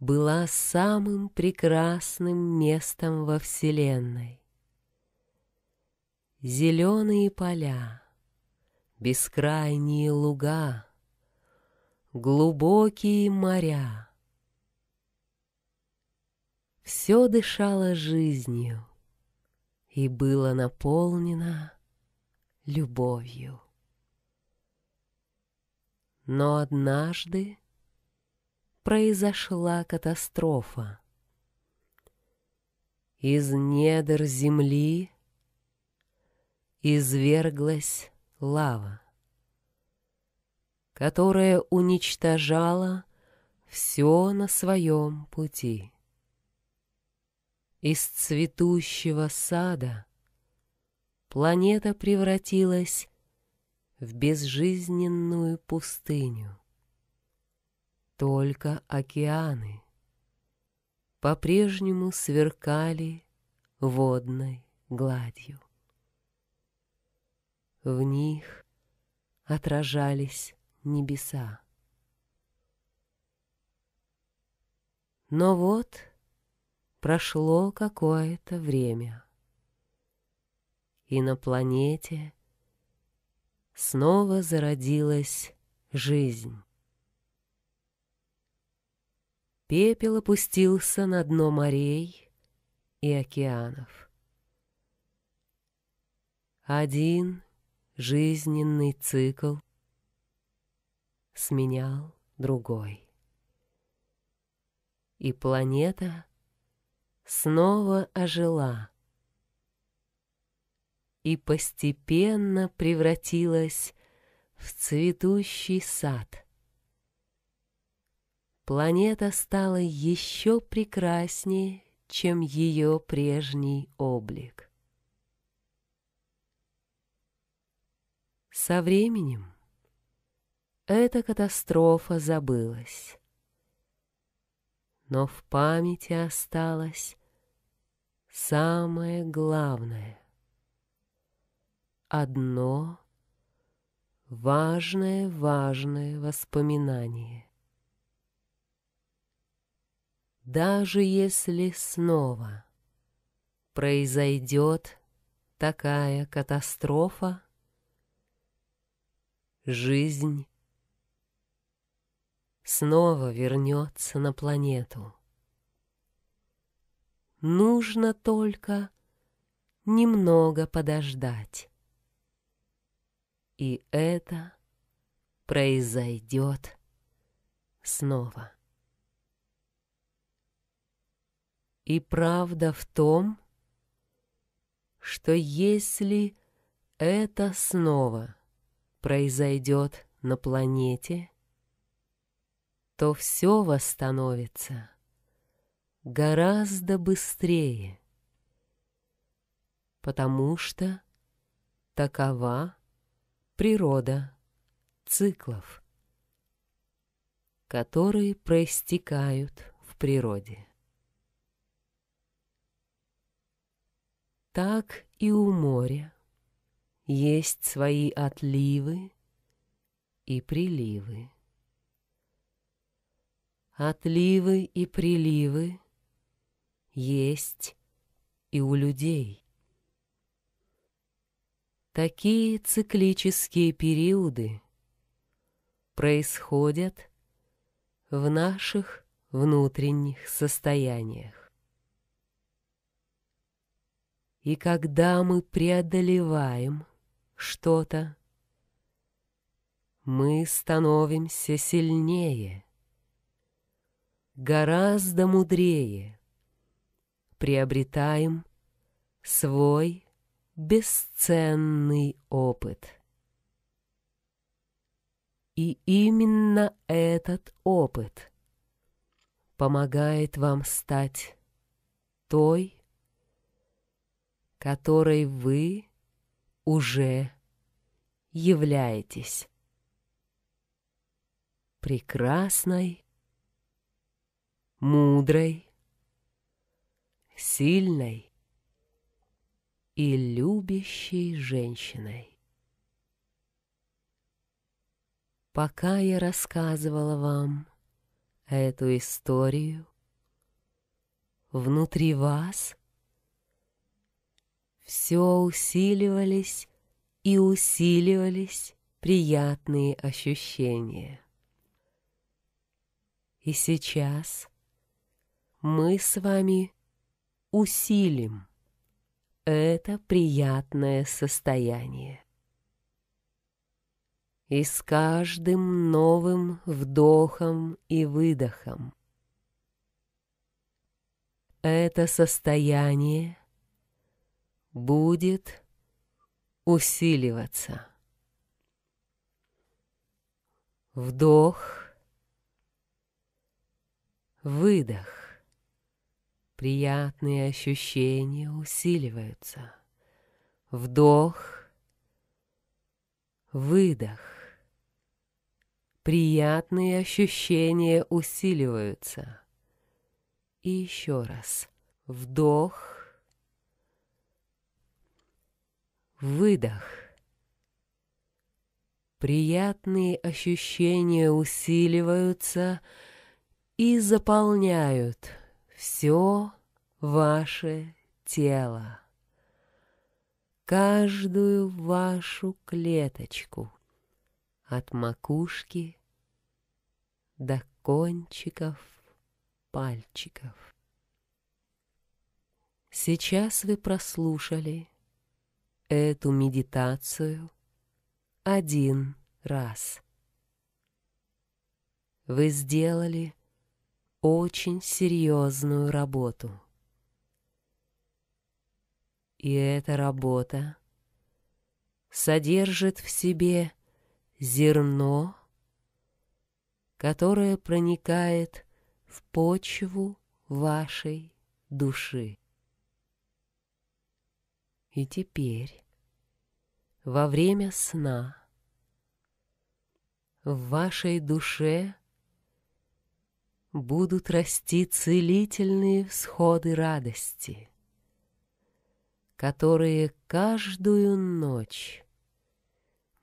была самым прекрасным местом во Вселенной. Зеленые поля, бескрайние луга, глубокие моря — все дышало жизнью и было наполнено любовью. Но однажды произошла катастрофа. Из недр земли изверглась лава, которая уничтожала все на своем пути из цветущего сада. Планета превратилась в безжизненную пустыню. Только океаны по-прежнему сверкали водной гладью. В них отражались небеса. Но вот Прошло какое-то время. И на планете снова зародилась жизнь. Пепел опустился на дно морей и океанов. Один жизненный цикл сменял другой. И планета — снова ожила и постепенно превратилась в цветущий сад. Планета стала еще прекраснее, чем ее прежний облик. Со временем эта катастрофа забылась но в памяти осталось самое главное. Одно важное-важное воспоминание. Даже если снова произойдет такая катастрофа, жизнь снова вернется на планету. Нужно только немного подождать. И это произойдет снова. И правда в том, что если это снова произойдет на планете, то все восстановится гораздо быстрее, потому что такова природа циклов, которые проистекают в природе. Так и у моря есть свои отливы и приливы. Отливы и приливы есть и у людей. Такие циклические периоды происходят в наших внутренних состояниях. И когда мы преодолеваем что-то, мы становимся сильнее — гораздо мудрее. Приобретаем свой бесценный опыт. И именно этот опыт помогает вам стать той, которой вы уже являетесь прекрасной мудрой, сильной и любящей женщиной. Пока я рассказывала вам эту историю, внутри вас все усиливались и усиливались приятные ощущения. И сейчас мы с вами усилим это приятное состояние. И с каждым новым вдохом и выдохом это состояние будет усиливаться. Вдох, выдох. Приятные ощущения усиливаются. Вдох, выдох. Приятные ощущения усиливаются. И еще раз. Вдох, выдох. Приятные ощущения усиливаются и заполняют все ваше тело, каждую вашу клеточку от макушки до кончиков пальчиков. Сейчас вы прослушали эту медитацию один раз. Вы сделали очень серьезную работу. И эта работа содержит в себе зерно, которое проникает в почву вашей души. И теперь, во время сна, в вашей душе будут расти целительные всходы радости, которые каждую ночь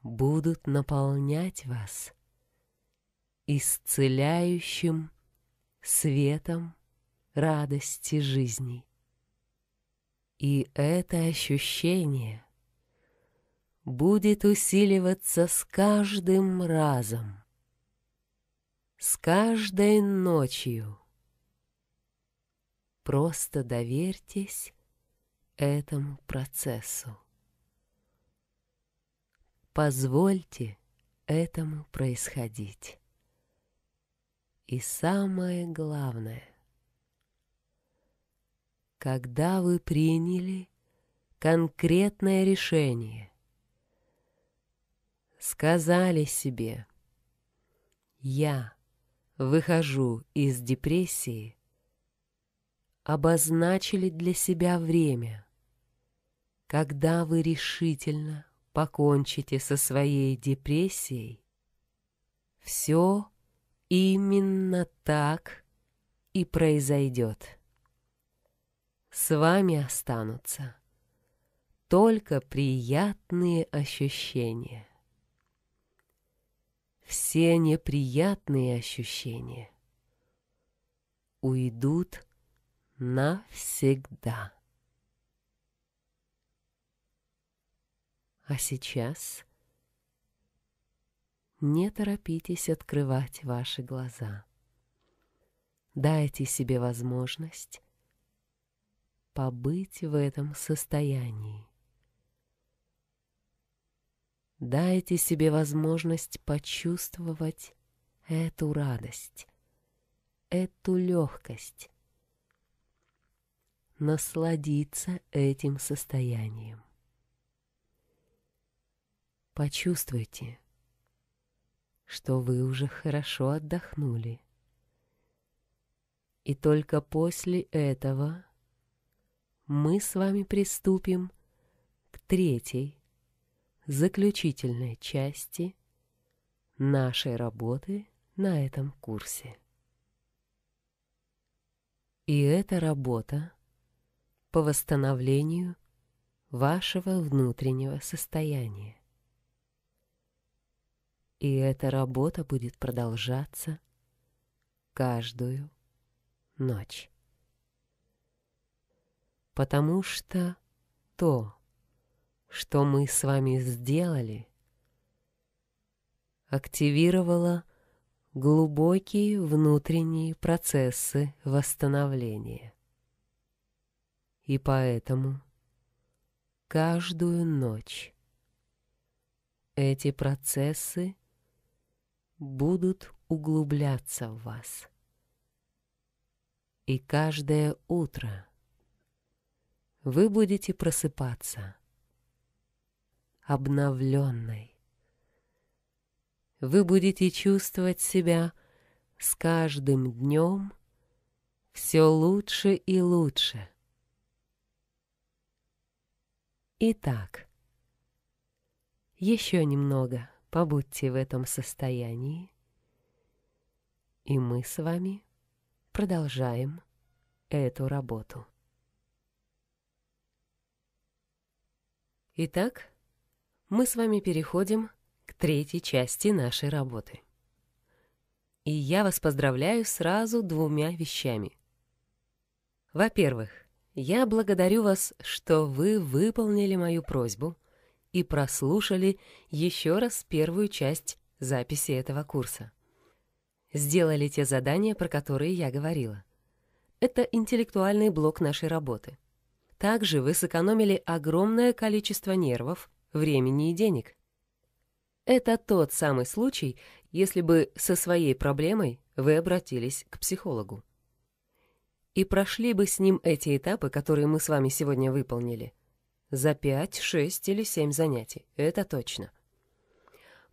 будут наполнять вас исцеляющим светом радости жизни. И это ощущение будет усиливаться с каждым разом, с каждой ночью. Просто доверьтесь этому процессу. Позвольте этому происходить. И самое главное, когда вы приняли конкретное решение, сказали себе «Я» выхожу из депрессии, обозначили для себя время, когда вы решительно покончите со своей депрессией, все именно так и произойдет. С вами останутся только приятные ощущения все неприятные ощущения уйдут навсегда. А сейчас не торопитесь открывать ваши глаза. Дайте себе возможность побыть в этом состоянии. Дайте себе возможность почувствовать эту радость, эту легкость. Насладиться этим состоянием. Почувствуйте, что вы уже хорошо отдохнули. И только после этого мы с вами приступим к третьей заключительной части нашей работы на этом курсе. И это работа по восстановлению вашего внутреннего состояния. И эта работа будет продолжаться каждую ночь. Потому что то, что мы с вами сделали, активировало глубокие внутренние процессы восстановления. И поэтому каждую ночь эти процессы будут углубляться в вас. И каждое утро вы будете просыпаться – обновленной. Вы будете чувствовать себя с каждым днем все лучше и лучше. Итак, еще немного побудьте в этом состоянии, и мы с вами продолжаем эту работу. Итак, мы с вами переходим к третьей части нашей работы. И я вас поздравляю сразу двумя вещами. Во-первых, я благодарю вас, что вы выполнили мою просьбу и прослушали еще раз первую часть записи этого курса. Сделали те задания, про которые я говорила. Это интеллектуальный блок нашей работы. Также вы сэкономили огромное количество нервов времени и денег. Это тот самый случай, если бы со своей проблемой вы обратились к психологу. И прошли бы с ним эти этапы, которые мы с вами сегодня выполнили. За 5, 6 или 7 занятий, это точно.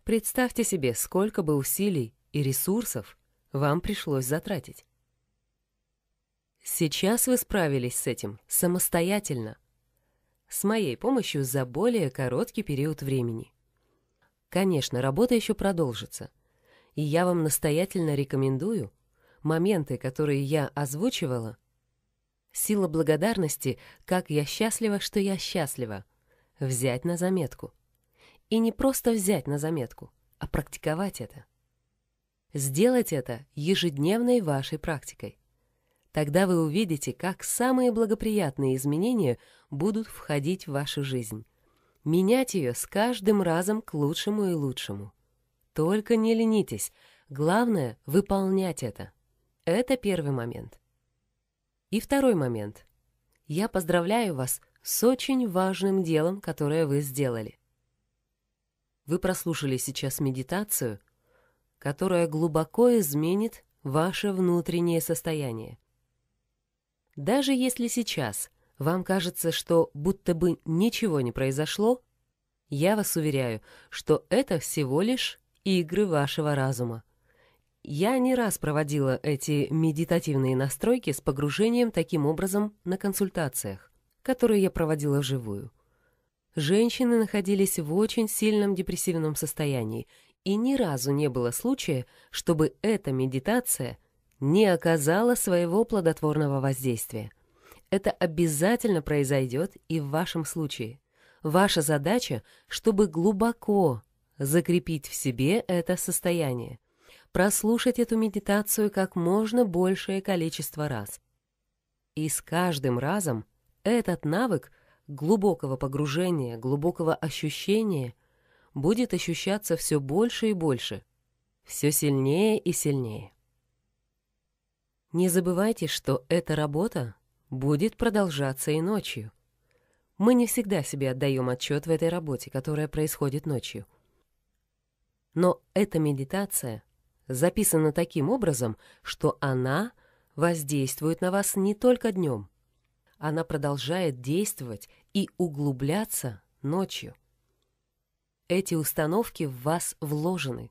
Представьте себе, сколько бы усилий и ресурсов вам пришлось затратить. Сейчас вы справились с этим самостоятельно – с моей помощью за более короткий период времени. Конечно, работа еще продолжится. И я вам настоятельно рекомендую моменты, которые я озвучивала. Сила благодарности, как я счастлива, что я счастлива, взять на заметку. И не просто взять на заметку, а практиковать это. Сделать это ежедневной вашей практикой. Тогда вы увидите, как самые благоприятные изменения будут входить в вашу жизнь. Менять ее с каждым разом к лучшему и лучшему. Только не ленитесь. Главное — выполнять это. Это первый момент. И второй момент. Я поздравляю вас с очень важным делом, которое вы сделали. Вы прослушали сейчас медитацию, которая глубоко изменит ваше внутреннее состояние. Даже если сейчас вам кажется, что будто бы ничего не произошло, я вас уверяю, что это всего лишь игры вашего разума. Я не раз проводила эти медитативные настройки с погружением таким образом на консультациях, которые я проводила вживую. Женщины находились в очень сильном депрессивном состоянии, и ни разу не было случая, чтобы эта медитация – не оказала своего плодотворного воздействия. Это обязательно произойдет и в вашем случае. Ваша задача, чтобы глубоко закрепить в себе это состояние, прослушать эту медитацию как можно большее количество раз. И с каждым разом этот навык глубокого погружения, глубокого ощущения будет ощущаться все больше и больше, все сильнее и сильнее. Не забывайте, что эта работа будет продолжаться и ночью. Мы не всегда себе отдаем отчет в этой работе, которая происходит ночью. Но эта медитация записана таким образом, что она воздействует на вас не только днем. Она продолжает действовать и углубляться ночью. Эти установки в вас вложены,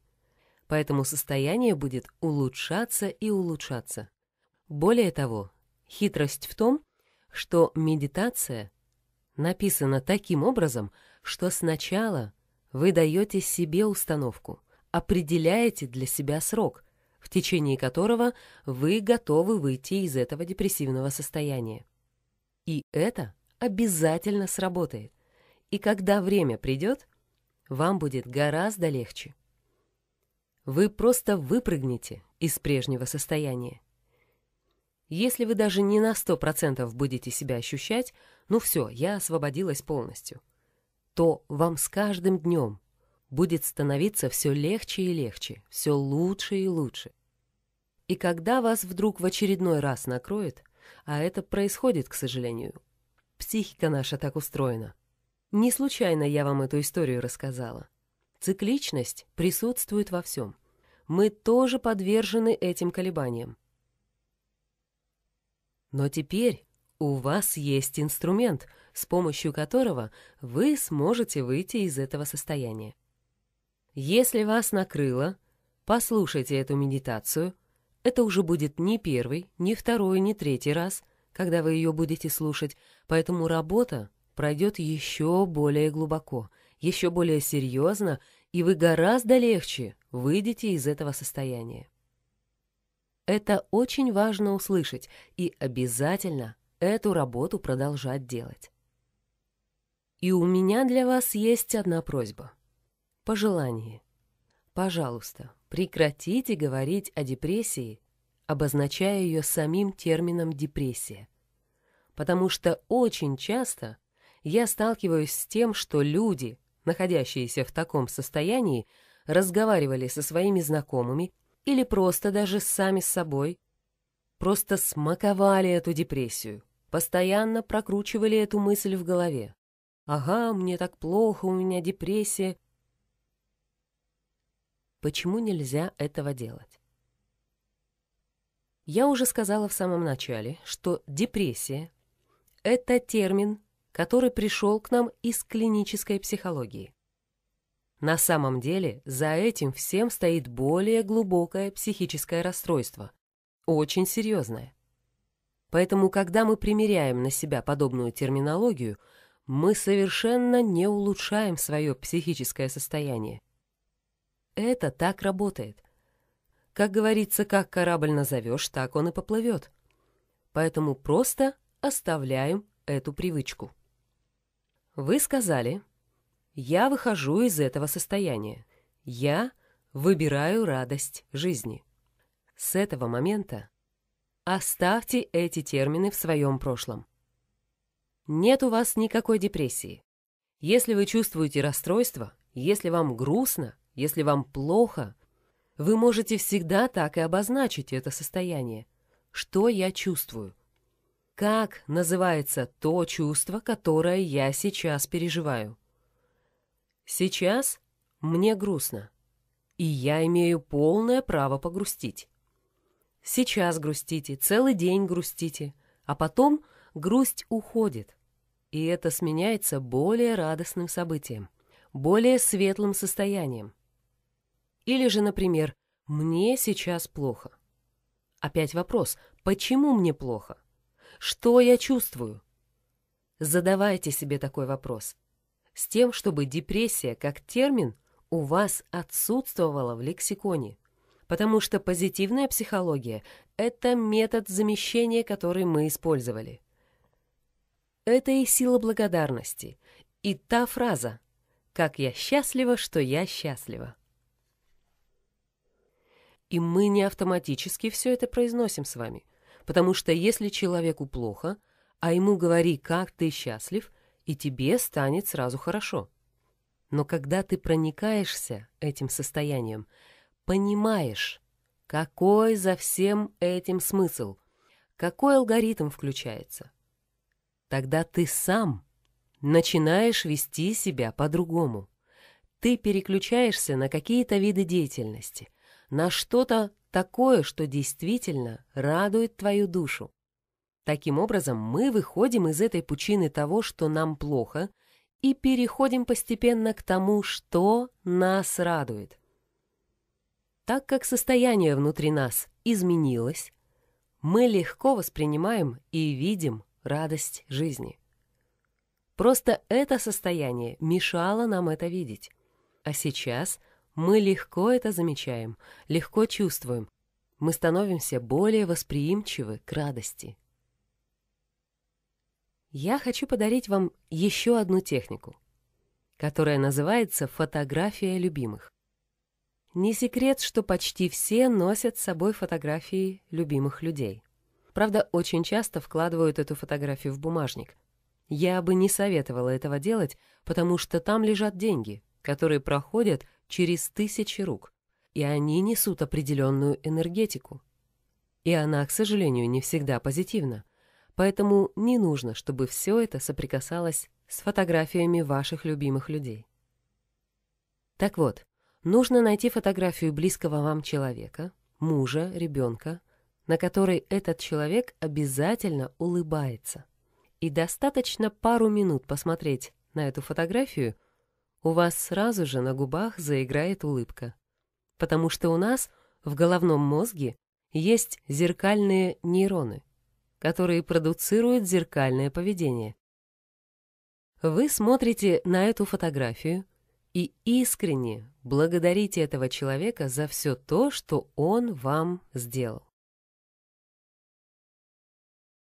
поэтому состояние будет улучшаться и улучшаться. Более того, хитрость в том, что медитация написана таким образом, что сначала вы даете себе установку, определяете для себя срок, в течение которого вы готовы выйти из этого депрессивного состояния. И это обязательно сработает. И когда время придет, вам будет гораздо легче. Вы просто выпрыгнете из прежнего состояния. Если вы даже не на сто процентов будете себя ощущать, ну все, я освободилась полностью, то вам с каждым днем будет становиться все легче и легче, все лучше и лучше. И когда вас вдруг в очередной раз накроет, а это происходит, к сожалению, психика наша так устроена. Не случайно я вам эту историю рассказала. Цикличность присутствует во всем. Мы тоже подвержены этим колебаниям. Но теперь у вас есть инструмент, с помощью которого вы сможете выйти из этого состояния. Если вас накрыло, послушайте эту медитацию. Это уже будет не первый, не второй, не третий раз, когда вы ее будете слушать, поэтому работа пройдет еще более глубоко, еще более серьезно, и вы гораздо легче выйдете из этого состояния. Это очень важно услышать и обязательно эту работу продолжать делать. И у меня для вас есть одна просьба. Пожелание. Пожалуйста, прекратите говорить о депрессии, обозначая ее самим термином «депрессия». Потому что очень часто я сталкиваюсь с тем, что люди, находящиеся в таком состоянии, разговаривали со своими знакомыми – или просто даже сами с собой, просто смаковали эту депрессию, постоянно прокручивали эту мысль в голове. «Ага, мне так плохо, у меня депрессия». Почему нельзя этого делать? Я уже сказала в самом начале, что депрессия — это термин, который пришел к нам из клинической психологии. На самом деле за этим всем стоит более глубокое психическое расстройство, очень серьезное. Поэтому, когда мы примеряем на себя подобную терминологию, мы совершенно не улучшаем свое психическое состояние. Это так работает. Как говорится, как корабль назовешь, так он и поплывет. Поэтому просто оставляем эту привычку. Вы сказали, я выхожу из этого состояния. Я выбираю радость жизни. С этого момента оставьте эти термины в своем прошлом. Нет у вас никакой депрессии. Если вы чувствуете расстройство, если вам грустно, если вам плохо, вы можете всегда так и обозначить это состояние. Что я чувствую? Как называется то чувство, которое я сейчас переживаю? Сейчас мне грустно, и я имею полное право погрустить. Сейчас грустите, целый день грустите, а потом грусть уходит, и это сменяется более радостным событием, более светлым состоянием. Или же, например, «мне сейчас плохо». Опять вопрос, почему мне плохо? Что я чувствую? Задавайте себе такой вопрос с тем, чтобы депрессия как термин у вас отсутствовала в лексиконе. Потому что позитивная психология – это метод замещения, который мы использовали. Это и сила благодарности, и та фраза «Как я счастлива, что я счастлива». И мы не автоматически все это произносим с вами, потому что если человеку плохо, а ему говори «Как ты счастлив», – и тебе станет сразу хорошо. Но когда ты проникаешься этим состоянием, понимаешь, какой за всем этим смысл, какой алгоритм включается, тогда ты сам начинаешь вести себя по-другому. Ты переключаешься на какие-то виды деятельности, на что-то такое, что действительно радует твою душу. Таким образом, мы выходим из этой пучины того, что нам плохо, и переходим постепенно к тому, что нас радует. Так как состояние внутри нас изменилось, мы легко воспринимаем и видим радость жизни. Просто это состояние мешало нам это видеть. А сейчас мы легко это замечаем, легко чувствуем. Мы становимся более восприимчивы к радости, я хочу подарить вам еще одну технику, которая называется фотография любимых. Не секрет, что почти все носят с собой фотографии любимых людей. Правда, очень часто вкладывают эту фотографию в бумажник. Я бы не советовала этого делать, потому что там лежат деньги, которые проходят через тысячи рук, и они несут определенную энергетику. И она, к сожалению, не всегда позитивна. Поэтому не нужно, чтобы все это соприкасалось с фотографиями ваших любимых людей. Так вот, нужно найти фотографию близкого вам человека, мужа, ребенка, на которой этот человек обязательно улыбается. И достаточно пару минут посмотреть на эту фотографию, у вас сразу же на губах заиграет улыбка. Потому что у нас в головном мозге есть зеркальные нейроны, которые продуцируют зеркальное поведение. Вы смотрите на эту фотографию и искренне благодарите этого человека за все то, что он вам сделал.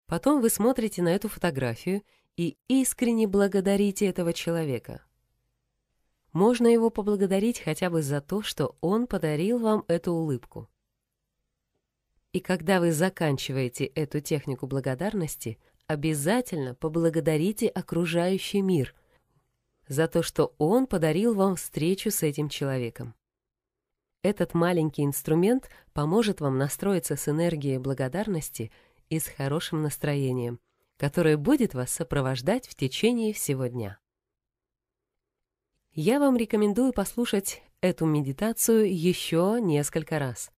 Потом вы смотрите на эту фотографию и искренне благодарите этого человека. Можно его поблагодарить хотя бы за то, что он подарил вам эту улыбку. И когда вы заканчиваете эту технику благодарности, обязательно поблагодарите окружающий мир за то, что он подарил вам встречу с этим человеком. Этот маленький инструмент поможет вам настроиться с энергией благодарности и с хорошим настроением, которое будет вас сопровождать в течение всего дня. Я вам рекомендую послушать эту медитацию еще несколько раз.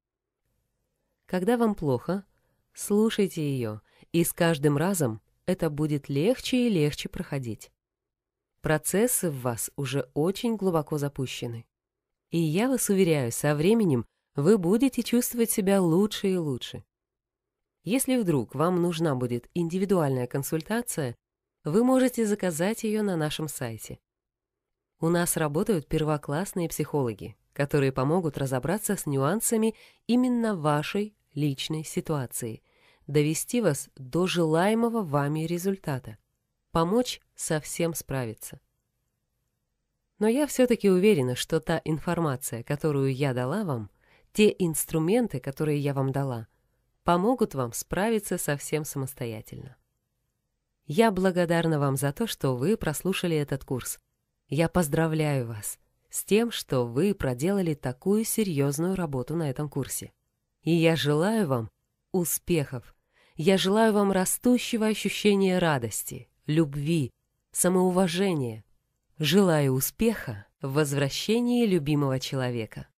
Когда вам плохо, слушайте ее, и с каждым разом это будет легче и легче проходить. Процессы в вас уже очень глубоко запущены. И я вас уверяю, со временем вы будете чувствовать себя лучше и лучше. Если вдруг вам нужна будет индивидуальная консультация, вы можете заказать ее на нашем сайте. У нас работают первоклассные психологи, которые помогут разобраться с нюансами именно вашей личной ситуации, довести вас до желаемого вами результата, помочь совсем справиться. Но я все-таки уверена, что та информация, которую я дала вам, те инструменты, которые я вам дала, помогут вам справиться совсем самостоятельно. Я благодарна вам за то, что вы прослушали этот курс. Я поздравляю вас с тем, что вы проделали такую серьезную работу на этом курсе. И я желаю вам успехов. Я желаю вам растущего ощущения радости, любви, самоуважения. Желаю успеха в возвращении любимого человека.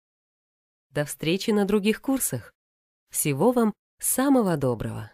До встречи на других курсах. Всего вам самого доброго.